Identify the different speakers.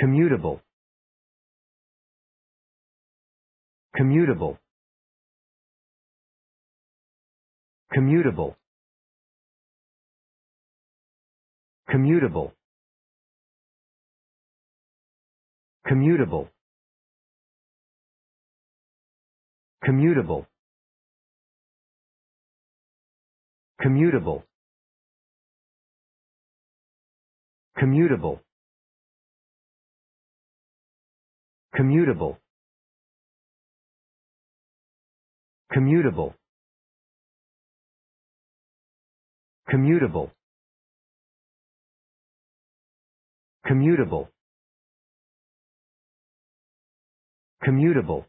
Speaker 1: commutable commutable commutable commutable commutable commutable commutable commutable commutable commutable commutable commutable commutable